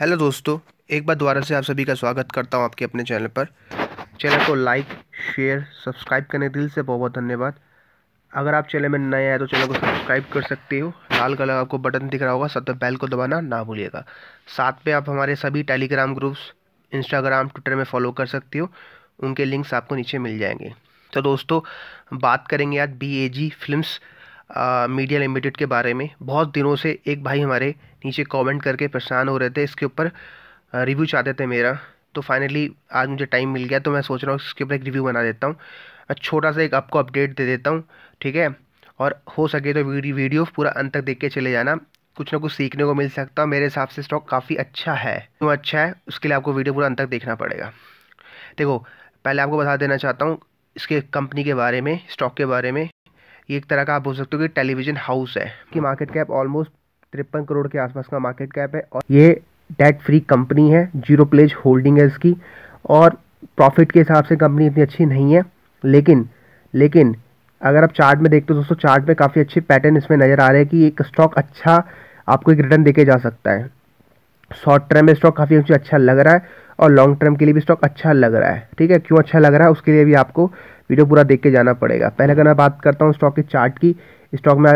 hello दोस्तों एक बार दोबारा से आप सभी का स्वागत करता हूं आपके अपने चैनल पर चैनल को लाइक शेयर सब्सक्राइब करने दिल से बहुत बहुत धन्यवाद अगर आप चैनल में नए आए तो चैनल को सब्सक्राइब कर सकते हो लाल कलर आपको बटन दिख रहा होगा साथ में बैल को दबाना ना भूलिएगा साथ में आप हमारे सभी टेलीग्राम ग्रुप्स इंस्टाग्राम ट्विटर में फॉलो कर सकते हो उनके लिंक्स आपको नीचे मिल जाएंगे तो दोस्तों बात करेंगे आज B A G films media limited के बारे में बहुत दिनों से एक भाई हमारे नीचे कमेंट करके परेशान हो रहे थे इसके ऊपर रिव्यू चाहते थे मेरा तो फाइनली आज मुझे टाइम मिल गया तो मैं सोच रहा हूँ इसके ऊपर एक रिव्यू बना देता हूँ छोटा सा एक आपको अपडेट दे देता हूँ ठीक है और हो सके तो वीडियो पूरा अंत तक देख के चले जाना कुछ ना कुछ सीखने को मिल सकता है मेरे हिसाब से स्टॉक काफ़ी अच्छा है क्यों तो अच्छा है उसके लिए आपको वीडियो पूरा अंत तक देखना पड़ेगा देखो पहले आपको बता देना चाहता हूँ इसके कंपनी के बारे में स्टॉक के बारे में ये एक तरह का आप बोल सकते हो कि टेलीविजन हाउस है कि मार्केट कैप ऑलमोस्ट तिरपन करोड़ के आसपास का मार्केट कैप है और ये डेट फ्री कंपनी है जीरो प्लेज होल्डिंग है इसकी और प्रॉफिट के हिसाब से कंपनी इतनी अच्छी नहीं है लेकिन लेकिन अगर आप चार्ट में देखते हो दोस्तों चार्ट में काफ़ी अच्छे पैटर्न इसमें नज़र आ रहे हैं कि एक स्टॉक अच्छा आपको एक रिटर्न देके जा सकता है शॉर्ट टर्म में स्टॉक काफ़ी अच्छा लग रहा है और लॉन्ग टर्म के लिए भी स्टॉक अच्छा लग रहा है ठीक है क्यों अच्छा लग रहा है उसके लिए भी आपको वीडियो पूरा देख के जाना पड़ेगा पहले अगर मैं बात करता हूँ स्टॉक के चार्ट की स्टॉक में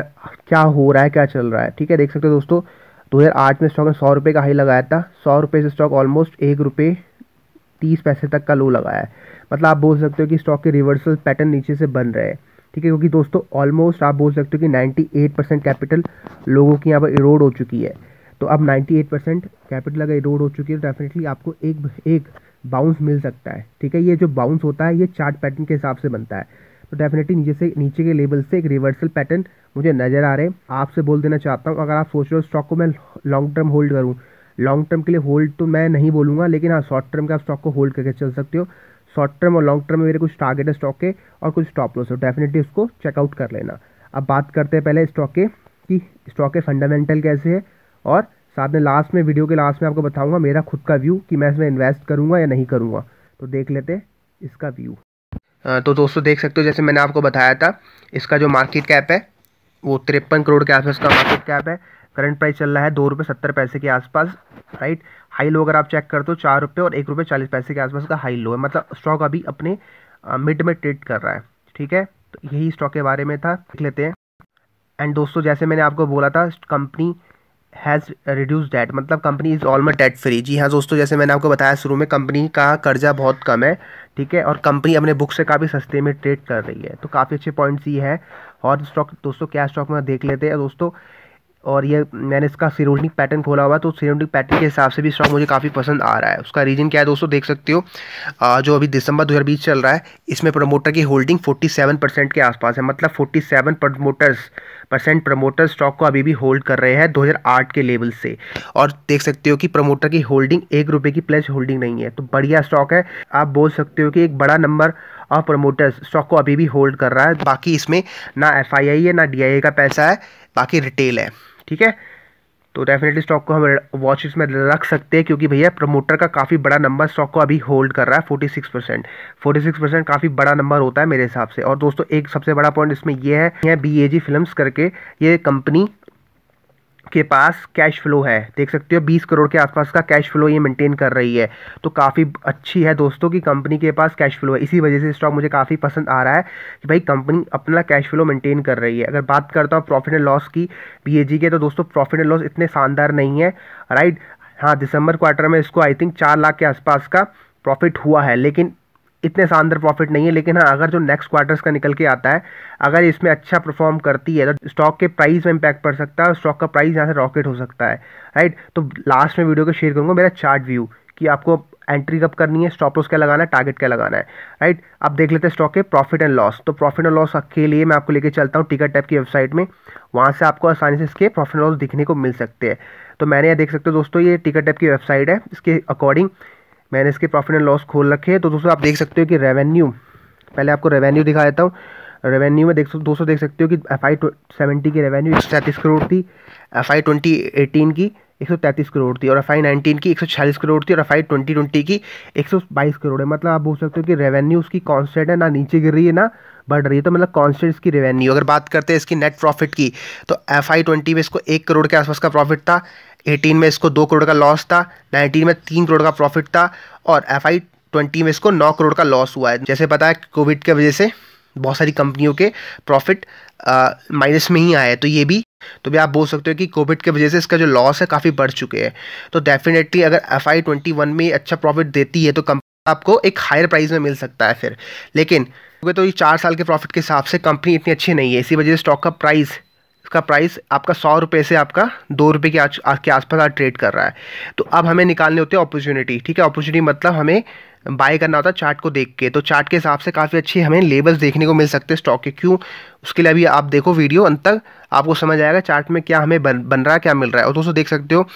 क्या हो रहा है क्या चल रहा है ठीक है देख सकते हो दोस्तों आठ में स्टॉक ने सौ रुपये का हाई लगाया था सौ रुपये से स्टॉक ऑलमोस्ट एक रुपये तीस पैसे तक का लो लगाया है मतलब आप बोल सकते हो कि स्टॉक के रिवर्सल पैटर्न नीचे से बन रहे हैं ठीक है क्योंकि दोस्तों ऑलमोस्ट आप बोल सकते हो कि 98 परसेंट कैपिटल लोगों की यहाँ पर इरोड हो चुकी है तो अब 98 परसेंट कैपिटल अगर इरोड हो चुकी है तो डेफिनेटली आपको एक एक बाउंस मिल सकता है ठीक है ये जो बाउंस होता है ये चार्ट पैटर्न के हिसाब से बनता है तो डेफिनेटली नीचे से नीचे के लेवल से एक रिवर्सल पैटर्न मुझे नज़र आ रहे हैं आपसे बोल देना चाहता हूँ अगर आप सोच रहे हो स्टॉक को मैं लॉन्ग टर्म होल्ड करूँ लॉन्ग टर्म के लिए होल्ड तो मैं नहीं बोलूँगा लेकिन हाँ शॉर्ट टर्म के आप स्टॉक को होल्ड करके चल सकते हो शॉर्ट टर्म और लॉन्ग टर्म में मेरे कुछ टारगेट है स्टॉक के और कुछ स्टॉप लॉस है डेफिनेटली तो उसको चेकआउट कर लेना अब बात करते हैं पहले स्टॉक के कि स्टॉक के फंडामेंटल कैसे है और साथ में लास्ट में वीडियो के लास्ट में आपको बताऊंगा मेरा खुद का व्यू कि मैं इसमें इन्वेस्ट करूंगा या नहीं करूंगा तो देख लेते इसका व्यू तो दोस्तों देख सकते हो जैसे मैंने आपको बताया था इसका जो मार्केट कैप है वो तिरपन करोड़ के आसपास का मार्केट कैप है करंट प्राइस चल रहा है दो रुपये सत्तर पैसे के आसपास राइट हाई लो अगर आप चेक करते हो चार रुपये और एक रुपये चालीस पैसे के आसपास का हाई लो है मतलब स्टॉक अभी अपने मिड में ट्रेड कर रहा है ठीक है तो यही स्टॉक के बारे में था देख लेते हैं एंड दोस्तों जैसे मैंने आपको बोला था कंपनी हैज़ रिड्यूस डेट मतलब company is almost debt free जी हाँ दोस्तों जैसे मैंने आपको बताया शुरू में कंपनी का कर्जा बहुत कम है ठीक है और कंपनी अपने बुक से काफ़ी सस्ते में ट्रेड कर रही है तो काफ़ी अच्छे पॉइंट्स ये है और स्टॉक दोस्तों क्या स्टॉक में देख लेते हैं दोस्तों और ये मैंने इसका सिरोनिक पैटर्न खोला हुआ तो सिरोनिक पैटर्न के हिसाब से भी स्टॉक मुझे काफ़ी पसंद आ रहा है उसका रीजन क्या है दोस्तों देख सकते हो जो अभी दिसंबर 2020 चल रहा है इसमें प्रमोटर की होल्डिंग 47 परसेंट के आसपास है मतलब 47 प्रमोटर्स परसेंट प्रमोटर स्टॉक को अभी भी होल्ड कर रहे हैं दो के लेवल से और देख सकते हो कि प्रमोटर की होल्डिंग एक रुपये की प्लस होल्डिंग नहीं है तो बढ़िया स्टॉक है आप बोल सकते हो कि एक बड़ा नंबर और प्रमोटर्स स्टॉक को अभी भी होल्ड कर रहा है बाकी इसमें ना एफ है ना डी का पैसा है बाकी रिटेल है ठीक है तो डेफिनेटली स्टॉक को हम वॉच में रख सकते हैं क्योंकि भैया प्रमोटर का काफ़ी बड़ा नंबर स्टॉक को अभी होल्ड कर रहा है forty six percent forty six percent काफ़ी बड़ा नंबर होता है मेरे हिसाब से और दोस्तों एक सबसे बड़ा पॉइंट इसमें यह है बी ए जी फिल्म करके ये कंपनी के पास कैश फ्लो है देख सकते हो 20 करोड़ के आसपास का कैश फ्लो ये मेंटेन कर रही है तो काफ़ी अच्छी है दोस्तों कि कंपनी के पास कैश फ्लो है इसी वजह से स्टॉक मुझे काफ़ी पसंद आ रहा है कि भाई कंपनी अपना कैश फ्लो मेंटेन कर रही है अगर बात करता हूँ प्रॉफिट एंड लॉस की बी के तो दोस्तों प्रॉफिट एंड लॉस इतने शानदार नहीं है राइट हाँ दिसंबर क्वार्टर में इसको आई थिंक चार लाख के आसपास का प्रॉफिट हुआ है लेकिन इतने शानदार प्रॉफिट नहीं है लेकिन हाँ अगर जो नेक्स्ट क्वार्टर्स का निकल के आता है अगर इसमें अच्छा परफॉर्म करती है तो स्टॉक के प्राइस में इम्पैक्ट पड़ सकता है और स्टॉक का प्राइस यहाँ से रॉकेट हो सकता है राइट तो लास्ट में वीडियो को शेयर करूँगा मेरा चार्ट व्यू कि आपको एंट्री कब करनी है स्टॉप लॉस क्या लगाना है टारगेट क्या लगाना है राइट अब देख लेते हैं स्टॉक के प्रॉफिट एंड लॉस तो प्रॉफिट एंड लॉस के लिए मैं आपको लेके चलता हूँ टिकट टैप की वेबसाइट में वहाँ से आपको आसानी से इसके प्रॉफिट एंड लॉस दिखने को मिल सकते हैं तो मैंने यहाँ देख सकते हो दोस्तों ये टिकट टैप की वेबसाइट है इसके अकॉर्डिंग मैंने इसके प्रॉफिट एंड लॉस खोल रखे हैं तो दोस्तों आप देख सकते हो कि रेवेन्यू पहले आपको रेवेन्यू दिखा देता हूँ रेवेन्यू में देख दोस्तों देख सकते हो कि एफ आई सेवेंटी की रेवेन्यू एक सौ करोड़ थी एफ आई ट्वेंटी एटीन की एक सौ तैंतीस करोड़ थी और एफ आई नाइनटीन की एक सौ छियालीस करोड़ थी और एफ आई ट्वेंटी ट्वेंटी की एक सौ बाईस करोड़ है मतलब आप बोल सकते हो कि रेवेन्यू उसकी कॉन्स्टेंट है ना नीचे गिर रही है ना बढ़ रही है तो मतलब कॉन्स्टेंट इसकी रेवेन्यू अगर बात करते हैं इसकी नेट प्रॉफिट की तो एफ आई ट्वेंटी में इसको एक करोड़ के आसपास का प्रॉफिट था एटीन में इसको दो करोड़ का लॉस था नाइनटीन में तीन करोड़ का प्रॉफिट था और एफ आई ट्वेंटी में इसको नौ करोड़ का लॉस हुआ है जैसे पता है कोविड की वजह से बहुत सारी कंपनियों के प्रॉफिट माइनस में ही आए तो ये भी तो भी आप बोल सकते हो कि कोविड की वजह से इसका जो लॉस है काफ़ी बढ़ चुके हैं तो डेफिनेटली अगर एफ आई ट्वेंटी वन में अच्छा प्रॉफिट देती है तो कंपनी आपको एक हायर प्राइस में मिल सकता है फिर लेकिन क्योंकि तो ये चार साल के प्रॉफिट के हिसाब से कंपनी इतनी अच्छी नहीं है इसी वजह से स्टॉक का प्राइस इसका प्राइस आपका सौ रुपये से आपका दो रुपये के आज के आसपास आज ट्रेड कर रहा है तो अब हमें निकालने होते हैं अपॉर्चुनिटी ठीक है अपॉर्चुनिटी मतलब हमें बाय करना होता है चार्ट को देख के तो चार्ट के हिसाब से काफ़ी अच्छी हमें लेबल्स देखने को मिल सकते हैं स्टॉक के क्यों उसके लिए अभी आप देखो वीडियो अंत तक आपको समझ आएगा चार्ट में क्या हमें बन बन रहा है क्या मिल रहा है और दोस्तों देख सकते हो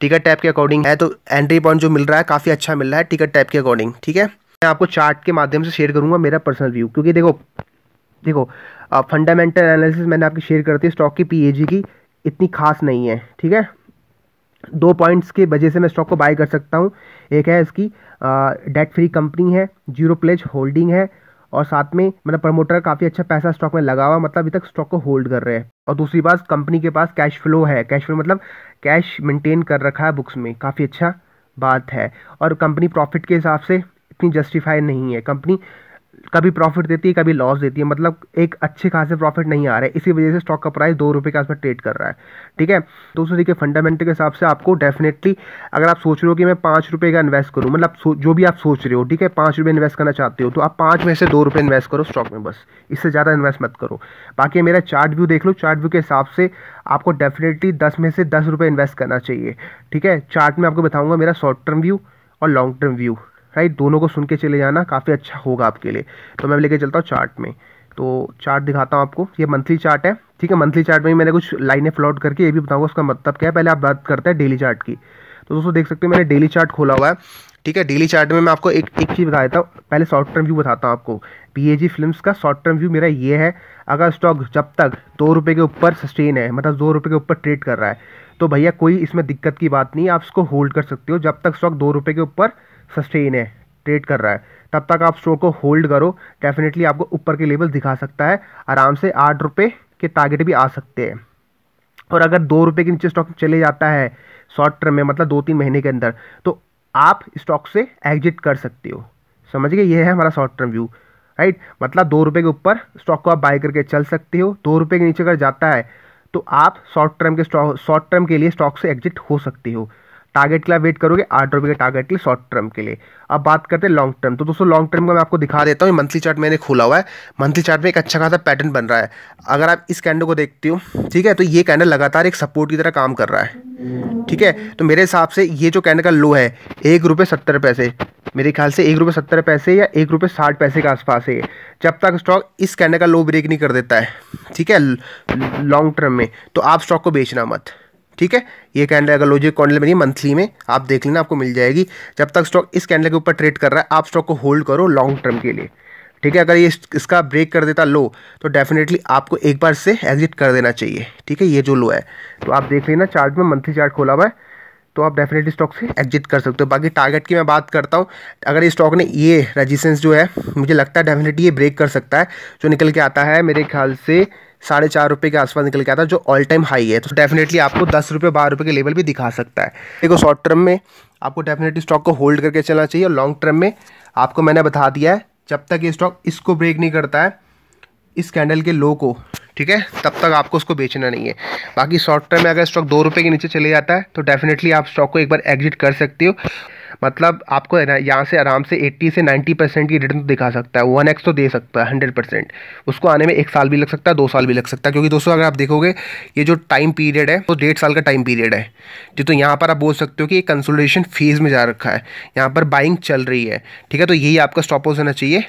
टिकट टैप के अकॉर्डिंग है तो एंट्री पॉइंट जो मिल रहा है काफ़ी अच्छा मिल रहा है टिकट टैप के अकॉर्डिंग ठीक है मैं आपको चार्ट के माध्यम से शेयर करूँगा मेरा पर्सनल व्यू क्योंकि देखो देखो फंडामेंटल एनालिसिस मैंने आपकी शेयर करती है स्टॉक की पीएजी की इतनी खास नहीं है ठीक है दो पॉइंट्स के वजह से मैं स्टॉक को बाय कर सकता हूँ एक है इसकी डेट फ्री कंपनी है जीरो प्लेज होल्डिंग है और साथ में मतलब प्रमोटर काफ़ी अच्छा पैसा स्टॉक में लगा हुआ मतलब अभी तक स्टॉक को होल्ड कर रहे हैं और दूसरी बात कंपनी के पास कैश फ्लो है कैश फ्लो मतलब कैश मेंटेन कर रखा है बुक्स में काफ़ी अच्छा बात है और कंपनी प्रॉफिट के हिसाब से इतनी जस्टिफाई नहीं है कंपनी कभी प्रॉफिट देती है कभी लॉस देती है मतलब एक अच्छे खासे प्रॉफिट नहीं आ रहा है इसी वजह से स्टॉक का प्राइस दो रुपये के आसपास ट्रेड कर रहा है ठीक है दोस्तों देखिए फंडामेंटल के हिसाब से आपको डेफिनेटली अगर आप सोच रहे हो कि मैं पाँच रुपये का इन्वेस्ट करूँ मतलब जो भी आप सोच रहे हो ठीक है पाँच रुपये इन्वेस्ट करना चाहते हो तो आप पाँच में से दो रुपये इन्वेस्ट करो स्टॉक में बस इससे ज़्यादा इन्वेस्ट मत करो बाकी मेरा चार्ट व्यू देख लो चार्ट व्यू के हिसाब से आपको डेफिनेटली दस में से दस रुपये इन्वेस्ट करना चाहिए ठीक है चार्ट में आपको बताऊँगा मेरा शॉर्ट टर्म व्यू और लॉन्ग टर्म व्यू राइट दोनों को सुन के चले जाना काफ़ी अच्छा होगा आपके लिए तो मैं लेके चलता हूँ चार्ट में तो चार्ट दिखाता हूँ आपको ये मंथली चार्ट है ठीक है मंथली चार्ट में मैंने कुछ लाइनें फ्लॉट करके ये भी बताऊँगा उसका मतलब क्या है पहले आप बात करते हैं डेली चार्ट की तो दोस्तों देख सकते हो मैंने डेली चार्ट खोला हुआ है ठीक है डेली चार्ट में मैं आपको एक एक चीज़ बता देता हूँ पहले शॉर्ट टर्म व्यू बताता हूँ आपको जी फिल्म्स का शॉर्ट टर्म व्यू मेरा ये है अगर स्टॉक जब तक दो रुपये के ऊपर सस्टेन है मतलब दो रुपये के ऊपर ट्रेड कर रहा है तो भैया कोई इसमें दिक्कत की बात नहीं है आप इसको होल्ड कर सकते हो जब तक स्टॉक दो रुपये के ऊपर सस्टेन है ट्रेड कर रहा है तब तक आप स्टॉक को होल्ड करो डेफिनेटली आपको ऊपर के लेवल दिखा सकता है आराम से आठ रुपये के टारगेट भी आ सकते हैं और अगर दो रुपये के नीचे स्टॉक चले जाता है शॉर्ट टर्म में मतलब दो तीन महीने के अंदर तो आप स्टॉक से एग्जिट कर सकते हो समझ गए ये है हमारा शॉर्ट टर्म व्यू राइट मतलब दो रुपये के ऊपर स्टॉक को आप बाय करके चल सकते हो दो रुपये के नीचे अगर जाता है तो आप शॉर्ट टर्म के स्टॉक शॉर्ट टर्म के लिए स्टॉक से एग्जिट हो सकते हो टारगेट के लिए वेट करोगे आठ रुपए के टारगेट के लिए शॉर्ट टर्म के लिए अब बात करते हैं लॉन्ग टर्म तो दोस्तों लॉन्ग टर्म का मैं आपको दिखा देता हूँ मंथली चार्ट मैंने खोला हुआ है मंथली चार्ट में एक अच्छा खासा पैटर्न बन रहा है अगर आप इस कैंडल को देखते हो ठीक है तो ये कैंडल लगातार एक सपोर्ट की तरह काम कर रहा है ठीक है तो मेरे हिसाब से ये जो कैंडल का लो है एक रुपये सत्तर पैसे मेरे ख्याल से एक रुपये सत्तर पैसे या एक रुपये साठ पैसे के आसपास है जब तक स्टॉक इस कैंडल का लो ब्रेक नहीं कर देता है ठीक है लॉन्ग टर्म में तो आप स्टॉक को बेचना मत ठीक है ये कैंडल अगर लॉजिक कॉन्डल बनी मंथली में आप देख लेना आपको मिल जाएगी जब तक स्टॉक इस कैंडल के ऊपर ट्रेड कर रहा है आप स्टॉक को होल्ड करो लॉन्ग टर्म के लिए ठीक है अगर ये इसका ब्रेक कर देता लो तो डेफिनेटली आपको एक बार से एग्जिट कर देना चाहिए ठीक है ये जो लो है तो आप देख लेना चार्ट में मंथली चार्ट खोला हुआ है तो आप डेफिनेटली स्टॉक से एग्जिट कर सकते हो बाकी टारगेट की मैं बात करता हूँ अगर ये स्टॉक ने ये रेजिस्टेंस जो है मुझे लगता है डेफिनेटली ये ब्रेक कर सकता है जो निकल के आता है मेरे ख्याल से साढ़े चार रुपये के आसपास निकल के आता है जो ऑल टाइम हाई है तो डेफिनेटली आपको दस रुपये बारह रुपये के लेवल भी दिखा सकता है देखो शॉर्ट टर्म में आपको डेफिनेटली स्टॉक को होल्ड करके चलना चाहिए और लॉन्ग टर्म में आपको मैंने बता दिया है जब तक ये स्टॉक इसको ब्रेक नहीं करता है इस कैंडल के लो को ठीक है तब तक आपको उसको बेचना नहीं है बाकी शॉर्ट टर्म में अगर स्टॉक दो रुपये के नीचे चले जाता है तो डेफिनेटली आप स्टॉक को एक बार एग्जिट कर सकते हो मतलब आपको यहाँ से आराम से 80 से 90 परसेंट की रिटर्न तो दिखा सकता है वन एक्स तो दे सकता है हंड्रेड परसेंट उसको आने में एक साल भी लग सकता है दो साल भी लग सकता है क्योंकि दोस्तों अगर आप देखोगे ये जो टाइम पीरियड है वो तो डेढ़ साल का टाइम पीरियड है जी तो यहाँ पर आप बोल सकते हो कि कंसल्टेशन फेज में जा रखा है यहाँ पर बाइंग चल रही है ठीक है तो यही आपका स्टॉप होना चाहिए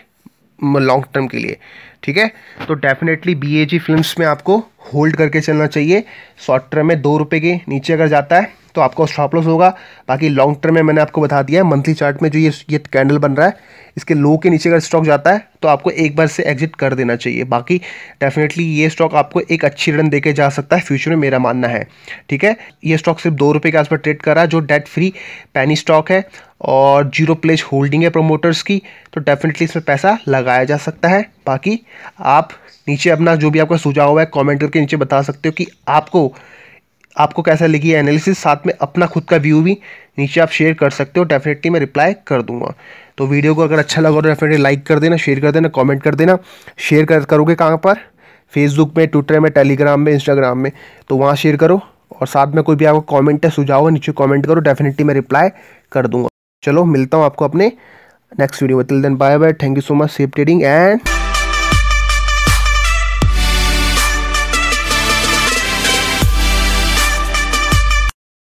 लॉन्ग टर्म के लिए ठीक है तो definitely B A G film में आपको होल्ड करके चलना चाहिए शॉर्ट टर्म में दो रुपये के नीचे अगर जाता है तो आपका स्टॉप लॉस होगा बाकी लॉन्ग टर्म में मैंने आपको बता दिया है मंथली चार्ट में जो ये ये कैंडल बन रहा है इसके लो के नीचे अगर स्टॉक जाता है तो आपको एक बार से एग्जिट कर देना चाहिए बाकी डेफिनेटली ये स्टॉक आपको एक अच्छी रिटर्न देके जा सकता है फ्यूचर में मेरा मानना है ठीक है ये स्टॉक सिर्फ दो रुपये के आसपास ट्रेड कर रहा है जो डेट फ्री पैनी स्टॉक है और जीरो प्लेज होल्डिंग है प्रोमोटर्स की तो डेफिनेटली इसमें पैसा लगाया जा सकता है बाकी आप नीचे अपना जो भी आपका सुझाव है कॉमेंट करके नीचे बता सकते हो कि आपको आपको कैसा लगी एनालिसिस साथ में अपना खुद का व्यू भी नीचे आप शेयर कर सकते हो डेफिनेटली मैं रिप्लाई कर दूंगा तो वीडियो को अगर अच्छा लगा तो डेफिनेटली लाइक कर देना शेयर कर देना कमेंट कर देना शेयर कर करोगे कहाँ पर फेसबुक में ट्विटर में टेलीग्राम में इंस्टाग्राम में तो वहाँ शेयर करो और साथ में कोई भी आपको कॉमेंट है सुझाव है नीचे कॉमेंट करो डेफिनेटली मैं रिप्लाई कर दूंगा चलो मिलता हूँ आपको अपने नेक्स्ट वीडियो में till then bye bye thank you so much safe trading and